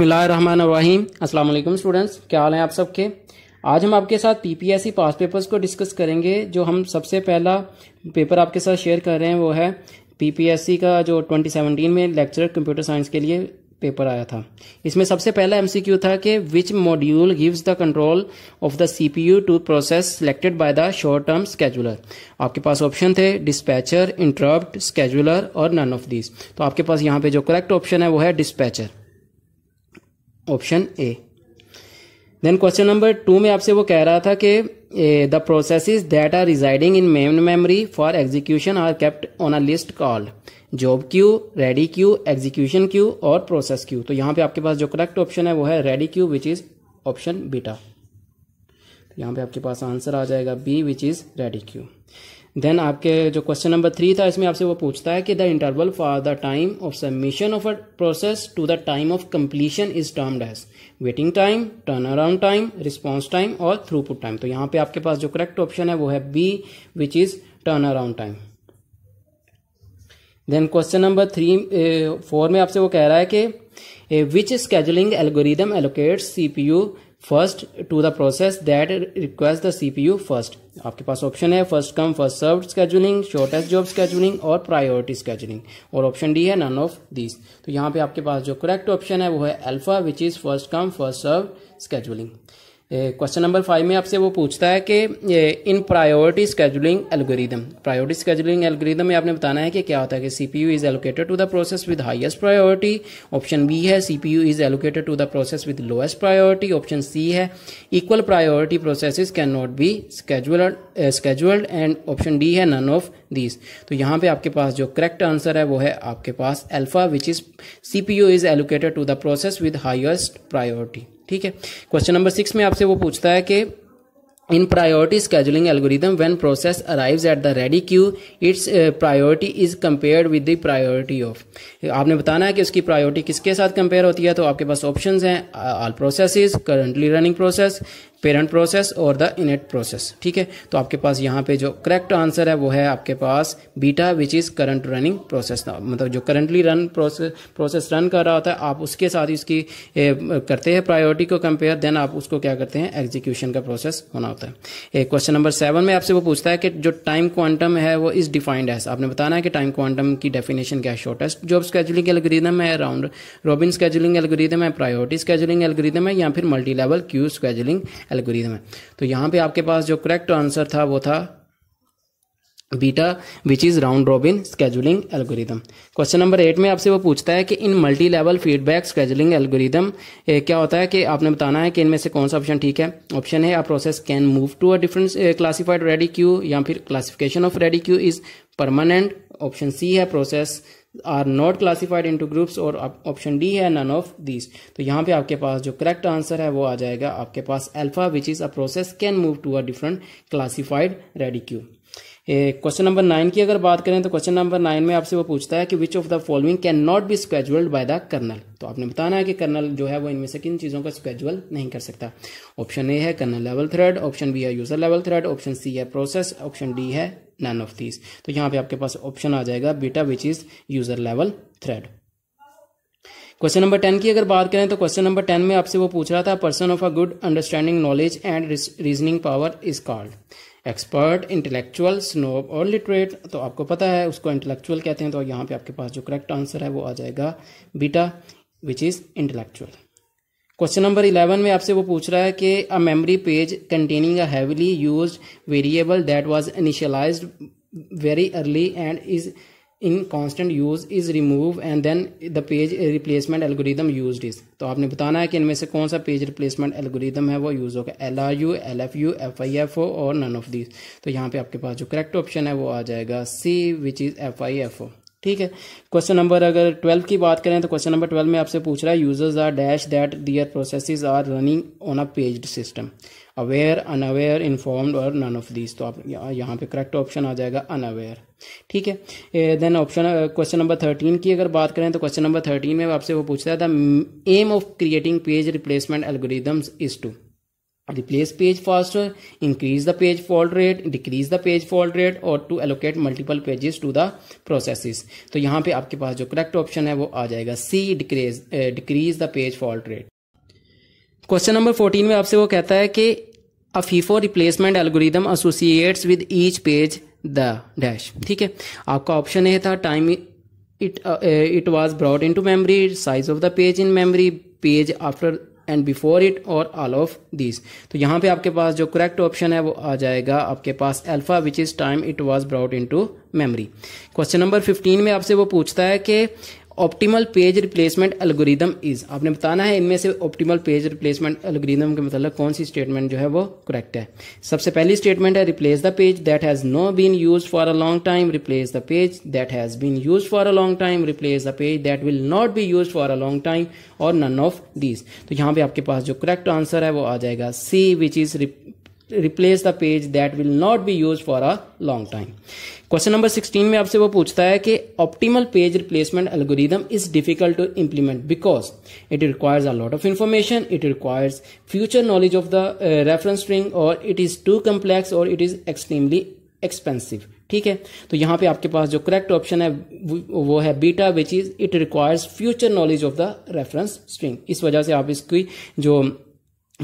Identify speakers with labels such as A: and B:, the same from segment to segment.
A: बिस्मिल्लाहिर्रहमानिर्रहीम अस्सलाम वालेकुम स्टूडेंट्स क्या हाल है आप सबके आज हम आपके साथ पीपीएससी पास पेपर्स को डिस्कस करेंगे जो हम सबसे पहला पेपर आपके साथ शेयर कर रहे हैं वो है पीपीएससी का जो 2017 में लेक्चर कंप्यूटर साइंस के लिए पेपर आया था इसमें सबसे पहला एमसीक्यू था कि which module gives the control of the CPU to process selected by the short term scheduler आपके पास ऑप्शन थे डिस्पैचर इंटरप्ट स्केजुलर और नन ऑफ दिस तो आपके पास यहाँ पे जो करेक्ट ऑप्शन है वो है dispatcher option A then question number two में आपसे वो कह रहा था कि the process that are residing in main memory for execution are kept on a list call job queue ready queue execution queue और प्रोसेस क्यू तो यहां पे आपके पास जो करेक्ट ऑप्शन है वो है ready queue which is option beta तो पे आपके पास आंसर आ जाएगा B which is ready queue then आपके जो क्वेश्चन नंबर थ्री था इसमें आपसे वो पूछता है कि the interval for the time of submission of a process to the time of completion is termed as waiting time turn around time response time और थ्रूपुट टाइम तो यहाँ पे आपके पास जो करेक्ट ऑप्शन है वो है B which is turn around time then question number three four में आपसे वो कह रहा है कि which scheduling algorithm allocate CPU first to the process that request the CPU first आपके पास ऑप्शन है first come first serve scheduling shortest job scheduling और प्रायोरिटी स्केजुलिंग और ऑप्शन डी है नन ऑफ दीज तो यहाँ पे आपके पास जो करेक्ट ऑप्शन है वो है alpha which is first come first serve scheduling question number five में आपसे वो पूछता है कि in priority scheduling algorithm priority scheduling algorithm में आपने बताना है कि क्या होता है कि CPU is allocated to the process with highest priority option B है CPU is allocated to the process with lowest priority option C है equal priority process can not be scheduled scheduled and option D है none of these तो यहाँ पे आपके पास जो correct answer है वो है आपके पास alpha which is you is allocated to the process with highest priority ठीक है क्वेश्चन नंबर सिक्स में आपसे वो पूछता है कि in priority scheduling algorithm when process arrives at the ready queue its priority is compared with the priority of आपने बताना है कि उसकी प्रायोरिटी किसके साथ कंपेयर होती है तो आपके पास ऑप्शंस हैं all processes currently running process parent process और द इनेट प्रोसेस ठीक है तो आपके पास यहाँ पे जो करेक्ट आंसर है वो है आपके पास beta which is current running process मतलब जो currently run process process run कर रहा होता है आप उसके साथ इसकी ए, करते हैं प्रायोरिटी को कंपेयर देन आप उसको क्या करते हैं एग्जीक्यूशन का प्रोसेस होना होता है क्वेश्चन नंबर सेवन में आपसे वो पूछता है कि जो टाइम क्वांटम है वो इज डिफाइंड है आपने बताना है कि टाइम क्वांटम की डेफिनेशन क्या है शॉर्टेस्ट जॉब स्केजुलिंग एलग्रीदम है राउंड रॉबिन स्केजुलिंग एलग्रीदम है प्रायोरिटी स्केजुलिंग एलग्रीदम है या फिर multi level queue scheduling algorithm है तो यहाँ पे आपके पास जो करेक्ट आंसर था वो था beta which is round robin scheduling algorithm question number eight में आपसे वो पूछता है कि in multi level feedback scheduling algorithm क्या होता है कि आपने बताना है कि इनमें से कौन सा ऑप्शन ठीक है ऑप्शन है आप process can move to a different classified ready queue या फिर classification of ready queue is permanent option C है process are not classified to groups और ऑप्शन डी है नन ऑफ दीज तो यहाँ पे आपके पास जो करेक्ट आंसर है वो आ जाएगा आपके पास alpha which is a process can move to a different classified ready queue question number nine की अगर बात करें तो क्वेश्चन नंबर नाइन में आपसे वो पूछता है कि which of the following can not be scheduled by the kernel तो आपने बताना है कि कर्नल जो है वो इनमें से किन चीज़ों का स्केजुअल नहीं कर सकता ऑप्शन ए है kernel level thread option B है user level thread option C है प्रोसेस ऑप्शन डी है नन ऑफ दीज तो यहाँ पे आपके पास ऑप्शन आ जाएगा beta which is user level thread question number ten की अगर बात करें तो क्वेश्चन नंबर टेन में आपसे वो पूछ रहा था person of a good understanding knowledge and reasoning power is called expert intellectual snob और लिटरेट तो आपको पता है उसको इंटेलेक्चुअल कहते हैं तो यहाँ पे आपके पास जो करेक्ट आंसर है वो आ जाएगा beta which is intellectual question number eleven में आपसे वो पूछ रहा है कि a memory page containing a heavily use variable that was initialized very early and is in constant use is remove and then the page replacement algorithm use is तो आपने बताना है कि इनमें से कौन सा पेज रिप्लेसमेंट एल्गोरिदम है वो यूज़ होगा L R U L F U F I F O और नन ऑफ दीज तो यहाँ पे आपके पास जो करेक्ट ऑप्शन है वो आ जाएगा C which is F I F O ठीक है क्वेश्चन नंबर अगर ट्वेल्व की बात करें तो क्वेश्चन नंबर ट्वेल्व में आपसे पूछ रहा है users are dash that their process are running on a paged system aware unaware informed और नन ऑफ दीज तो आप यहाँ पे करेक्ट ऑप्शन आ जाएगा अनअवेयर ठीक है then option question number thirteen की अगर बात करें तो क्वेश्चन नंबर थर्टीन में आपसे वो पूछता था aim of creating page replacement algorithms is to replace page faster, increase the page fault rate decrease the page fault rate और to allocate multiple pages to the processes. तो यहाँ पे आपके पास जो करेक्ट ऑप्शन है वो आ जाएगा C decrease uh, decrease the page fault question number fourteen में आपसे वो कहता है कि a FIFO replacement algorithm associates with each page the dash ठीक है आपका ऑप्शन ए था time it it was brought to memory size of the page in memory page after and before it और ऑल ऑफ दिस तो यहाँ पे आपके पास जो करेक्ट ऑप्शन है वो आ जाएगा आपके पास alpha which is time it was brought in to memory question number fifteen में आपसे वो पूछता है कि optimal page replacement algorithm is आपने बताना है इनमें से ऑप्टिमल पेज रिप्लेसमेंट एल्गोरिदम के मतलब कौन सी स्टेटमेंट जो है वो करेक्ट है सबसे पहली स्टेटमेंट है replace the page that has no been use for a long time replace the page that has been use for a long time replace the page that will not be use for a long time और none of these तो यहां पर आपके पास जो correct answer है वो आ जाएगा C which is replace the page that will not be use for a long time question number 16 में आपसे वो पूछता है कि optimal page replacement algorithm is difficult to implement because it requires a lot of information it requires future knowledge of the reference string और it is too complex और it is extremely expensive ठीक है तो यहां पे आपके पास जो correct option है वो है beta which is it requires future knowledge of the reference string इस वजह से आप इसकी जो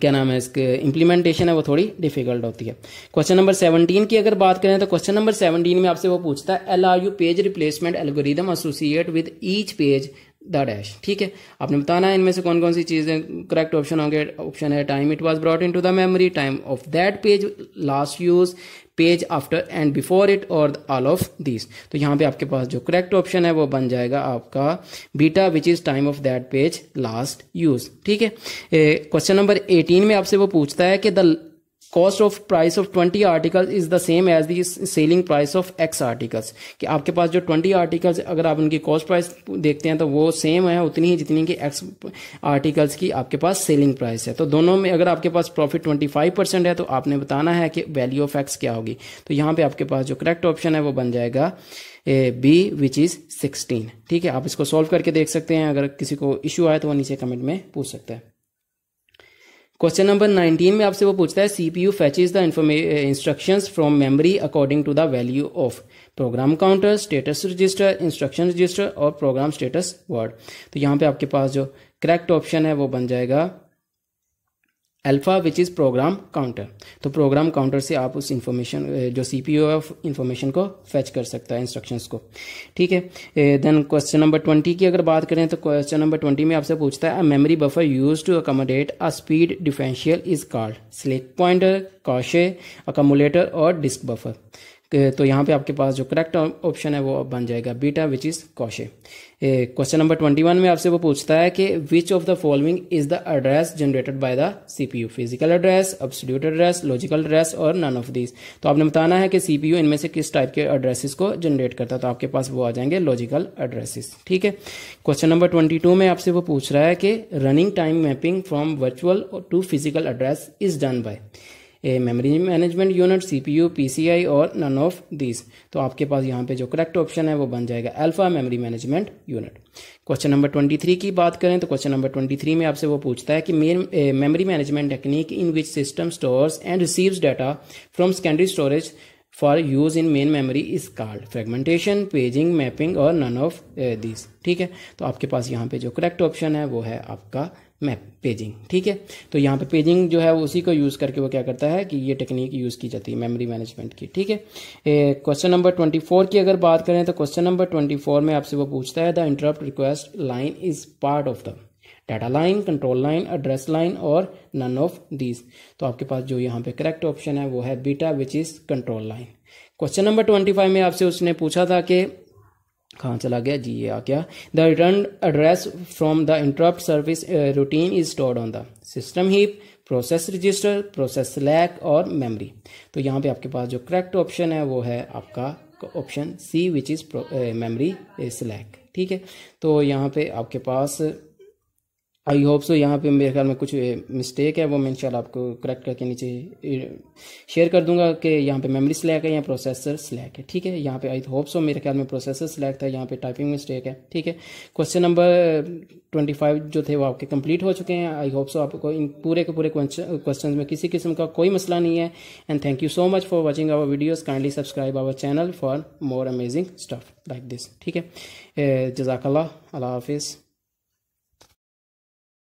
A: क्या नाम है इसके इम्प्लीमेंटेशन है वो थोड़ी डिफिकल्ट होती है क्वेश्चन नंबर सेवनटीन की अगर बात करें तो क्वेश्चन नंबर सेवनटीन में आपसे वो पूछता है L R U page replacement algorithm associate with each page the dash ठीक है आपने बताना है इनमें से कौन कौन सी चीज़ें करेक्ट ऑप्शन होंगे ऑप्शन है time it was brought in to the memory time of that page last use page after and before it और ऑल ऑफ दिस तो यहाँ पे आपके पास जो करेक्ट ऑप्शन है वो बन जाएगा आपका beta which is time of that page last use ठीक है क्वेश्चन नंबर एटीन में आपसे वो पूछता है कि the cost of price of twenty articles is the same as the selling price of X articles कि आपके पास जो ट्वेंटी आर्टिकल्स अगर आप उनकी कॉस्ट प्राइस देखते हैं तो वो सेम है उतनी ही जितनी कि एक्स आर्टिकल्स की आपके पास सेलिंग प्राइस है तो दोनों में अगर आपके पास प्रॉफिट ट्वेंटी फाइव परसेंट है तो आपने बताना है कि वैल्यू ऑफ एक्स क्या होगी तो यहाँ पे आपके पास जो करेक्ट ऑप्शन है वो बन जाएगा A B which is sixteen ठीक है आप इसको सॉल्व करके देख सकते हैं अगर किसी को इश्यू आए तो वो नीचे कमेंट में पूछ सकता है क्वेश्चन नंबर 19 में आपसे वो पूछता है CPU fetches the instruction from memory according to the value of program counter status register instruction register और प्रोग्राम स्टेटस वर्ड तो यहाँ पे आपके पास जो करेक्ट ऑप्शन है वो बन जाएगा alpha which is program counter तो प्रोग्राम काउंटर से आप उस इंफॉर्मेशन जो सी पी है इन्फॉर्मेशन को फैच कर सकता है इंस्ट्रक्शंस को ठीक है देन क्वेश्चन नंबर ट्वेंटी की अगर बात करें तो क्वेश्चन नंबर ट्वेंटी में आपसे पूछता है memory buffer use to accommodate a speed differential is called slack pointer cache accumulator और डिस्क बफर तो यहाँ पे आपके पास जो करेक्ट ऑप्शन है वो बन जाएगा beta which is cache question number twenty one में आपसे वो पूछता है कि which of the following is the address generated by the CPU physical address absolute address logical address और नन ऑफ दीज तो आपने बताना है कि सीपीयू इनमें से किस टाइप के एड्रेसेस को जनरेट करता है तो आपके पास वो आ जाएंगे लॉजिकल एड्रेसेस ठीक है क्वेश्चन नंबर ट्वेंटी टू में आपसे वो पूछ रहा है कि running time mapping from virtual to physical address is done by memory management unit CPU PCI और नन ऑफ दीज तो आपके पास यहाँ पे जो करेक्ट ऑप्शन है वो बन जाएगा alpha memory management unit question number twenty three की बात करें तो क्वेश्चन नंबर ट्वेंटी थ्री में आपसे वो पूछता है कि memory management technique in which system stores and receives data from secondary storage for use in main memory is called fragmentation paging mapping और नन ऑफ दिस ठीक है तो आपके पास यहाँ पे जो करेक्ट ऑप्शन है वो है आपका मैप पेजिंग ठीक है तो यहाँ पे पेजिंग जो है उसी को यूज़ करके वो क्या करता है कि ये टेक्निक यूज़ की जाती है मेमोरी मैनेजमेंट की ठीक है क्वेश्चन नंबर ट्वेंटी फोर की अगर बात करें तो क्वेश्चन नंबर ट्वेंटी फोर में आपसे वो पूछता है the interrupt request line is part of the data line control line address line और नन ऑफ दीज तो आपके पास जो यहाँ पे करेक्ट ऑप्शन है वो है beta which is control line question number twenty five में आपसे उसने पूछा था कि कहाँ चला गया जी ये आ गया the return address from the interrupt service routine is stored on the system heap process register process लैक और मेमरी तो यहाँ पे आपके पास जो करेक्ट ऑप्शन है वो है आपका option C which is is slack ठीक है तो यहाँ पे आपके पास आई होप सो यहाँ पे मेरे ख्याल में कुछ मिस्टेक है वो मैं इंशाल्लाह आपको करेक्ट करके नीचे शेयर कर दूंगा कि यहाँ पे मेमोरी स्लैक है या प्रोसेसर स्लैक है ठीक है यहाँ पे आई होप सो मेरे ख्याल में प्रोसेसर स्लैक था यहाँ पे टाइपिंग मिस्टेक है ठीक है क्वेश्चन नंबर ट्वेंटी फाइव जो थे वो आपके कंप्लीट हो चुके हैं आई होप सो आपको इन पूरे के पूरे क्वेश्चन में किसी किस्म का कोई मसला नहीं है and thank you so much for watching our videos kindly subscribe our channel for more amazing stuff like this ठीक है जजाकल्ला अल्लाह हाफिज़